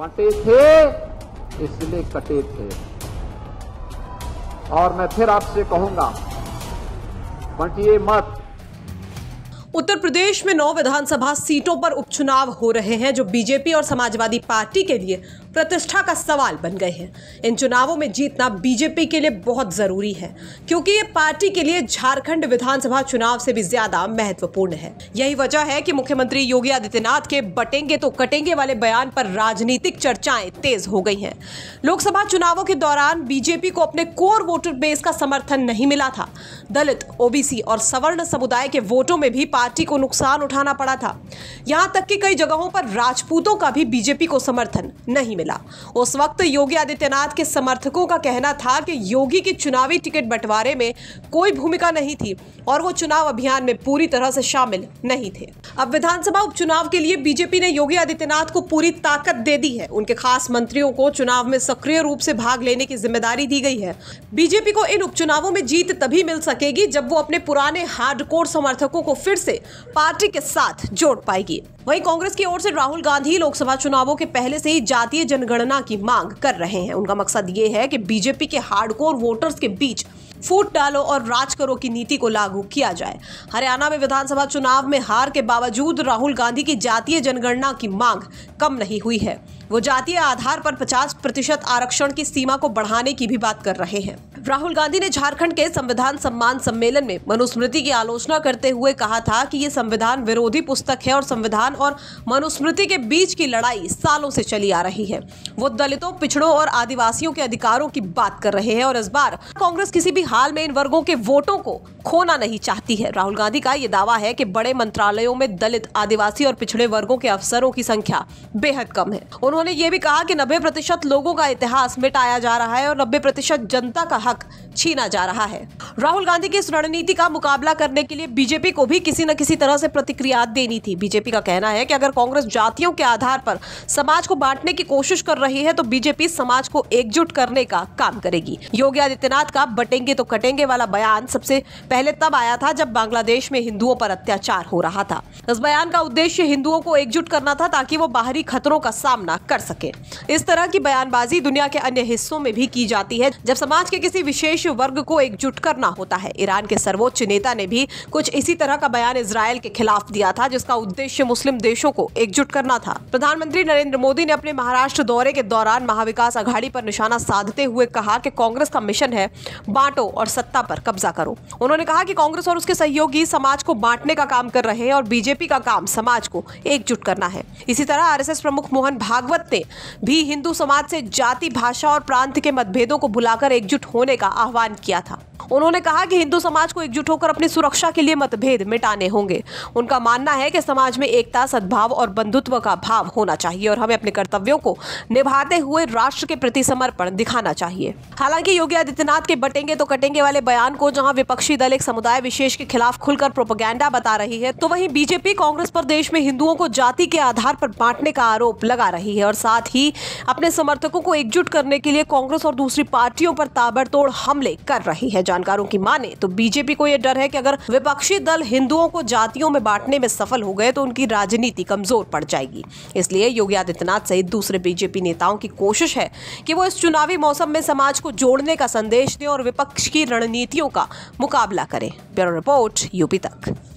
बटे थे इसलिए कटे थे और मैं फिर आपसे कहूंगा बंटिए मत उत्तर प्रदेश में नौ विधानसभा सीटों पर उपचुनाव हो रहे हैं जो बीजेपी और समाजवादी पार्टी के लिए प्रतिष्ठा का सवाल बन गए हैं इन चुनावों में जीतना बीजेपी के लिए बहुत जरूरी है क्योंकि ये पार्टी के लिए झारखंड विधानसभा चुनाव से भी ज्यादा महत्वपूर्ण है यही वजह है कि मुख्यमंत्री योगी आदित्यनाथ के बटेंगे तो कटेंगे वाले बयान पर राजनीतिक चर्चाएं तेज हो गई हैं लोकसभा चुनावों के दौरान बीजेपी को अपने कोर वोटर बेस का समर्थन नहीं मिला था दलित ओबीसी और सवर्ण समुदाय के वोटों में भी पार्टी पार्टी को नुकसान उठाना पड़ा था यहाँ तक कि कई जगहों पर राजपूतों का भी बीजेपी को समर्थन नहीं मिला उस वक्त योगी आदित्यनाथ के समर्थकों का कहना था कि योगी की चुनावी टिकट बंटवारे में कोई भूमिका नहीं थी और वो चुनाव अभियान में पूरी तरह से शामिल नहीं थे अब विधानसभा उपचुनाव के लिए बीजेपी ने योगी आदित्यनाथ को पूरी ताकत दे दी है उनके खास मंत्रियों को चुनाव में सक्रिय रूप से भाग लेने की जिम्मेदारी दी गई है बीजेपी को इन उपचुनावों में जीत तभी मिल सकेगी जब वो अपने पुराने हार्डकोर समर्थकों को फिर से पार्टी के साथ जोड़ पाएगी वहीं कांग्रेस की ओर से राहुल गांधी लोकसभा चुनावों के पहले से ही जातीय जनगणना की मांग कर रहे हैं उनका मकसद ये है कि बीजेपी के हार्डकोर वोटर्स के बीच फूट डालो और राज करो की नीति को लागू किया जाए हरियाणा में विधानसभा चुनाव में हार के बावजूद राहुल गांधी की जातीय जनगणना की मांग कम नहीं हुई है वो जातीय आधार पर 50 प्रतिशत आरक्षण की सीमा को बढ़ाने की भी बात कर रहे हैं राहुल गांधी ने झारखंड के संविधान सम्मान सम्मेलन में मनुस्मृति की आलोचना करते हुए कहा था कि ये संविधान विरोधी पुस्तक है और संविधान और मनुस्मृति के बीच की लड़ाई सालों से चली आ रही है वो दलितों पिछड़ों और आदिवासियों के अधिकारों की बात कर रहे हैं और इस बार कांग्रेस किसी भी हाल में इन वर्गों के वोटों को खोना नहीं चाहती है राहुल गांधी का ये दावा है कि बड़े मंत्रालयों में दलित आदिवासी और पिछड़े वर्गों के अफसरों की संख्या बेहद कम है उन्होंने ये भी कहा कि नब्बे प्रतिशत लोगों का इतिहास मिटाया जा रहा है और नब्बे प्रतिशत जनता का हक छीना जा रहा है राहुल गांधी की इस रणनीति का मुकाबला करने के लिए बीजेपी को भी किसी न किसी तरह से प्रतिक्रिया देनी थी बीजेपी का कहना है कि अगर कांग्रेस जातियों के आधार पर समाज को बांटने की कोशिश कर रही है तो बीजेपी समाज को एकजुट करने का काम करेगी योगी आदित्यनाथ का बटेंगे तो कटेंगे वाला बयान सबसे पहले पहले तब आया था जब बांग्लादेश में हिंदुओं पर अत्याचार हो रहा था इस बयान का उद्देश्य हिंदुओं को एकजुट करना था ताकि वो बाहरी खतरों का सामना कर सके इस तरह की बयानबाजी दुनिया के अन्य हिस्सों में भी की जाती है जब समाज के किसी विशेष वर्ग को एकजुट करना होता है ईरान के सर्वोच्च नेता ने भी कुछ इसी तरह का बयान इसराइल के खिलाफ दिया था जिसका उद्देश्य मुस्लिम देशों को एकजुट करना था प्रधानमंत्री नरेंद्र मोदी ने अपने महाराष्ट्र दौरे के दौरान महाविकास अघाड़ी पर निशाना साधते हुए कहा कि कांग्रेस का मिशन है बांटो और सत्ता पर कब्जा करो उन्होंने उन्होंने कहा कि कांग्रेस और उसके सहयोगी समाज को बांटने का काम कर रहे हैं और बीजेपी का काम समाज को एकजुट करना है इसी तरह आरएसएस प्रमुख मोहन भागवत ने भी हिंदू समाज से जाति भाषा और प्रांत के मतभेदों को भुलाकर एकजुट होने का आह्वान किया था उन्होंने कहा कि हिंदू समाज को एकजुट होकर अपनी सुरक्षा के लिए मतभेद मिटाने होंगे उनका मानना है कि समाज में एकता सद्भाव और बंधुत्व का भाव होना चाहिए और हमें अपने कर्तव्यों को निभाते हुए राष्ट्र के प्रति समर्पण दिखाना चाहिए हालांकि योगी आदित्यनाथ के बटेंगे तो कटेंगे वाले बयान को जहां विपक्षी दल एक समुदाय विशेष के खिलाफ खुलकर प्रोपोगंडा बता रही है तो वही बीजेपी कांग्रेस पर देश में हिंदुओं को जाति के आधार पर बांटने का आरोप लगा रही है और साथ ही अपने समर्थकों को एकजुट करने के लिए कांग्रेस और दूसरी पार्टियों पर ताबड़तोड़ हमले कर रही है जानकारों की माने तो बीजेपी को यह डर है कि अगर विपक्षी दल हिंदुओं को जातियों में बांटने में सफल हो गए तो उनकी राजनीति कमजोर पड़ जाएगी इसलिए योगी आदित्यनाथ सहित दूसरे बीजेपी नेताओं की कोशिश है कि वो इस चुनावी मौसम में समाज को जोड़ने का संदेश दें और विपक्ष की रणनीतियों का मुकाबला करें ब्यूरो रिपोर्ट यूपी तक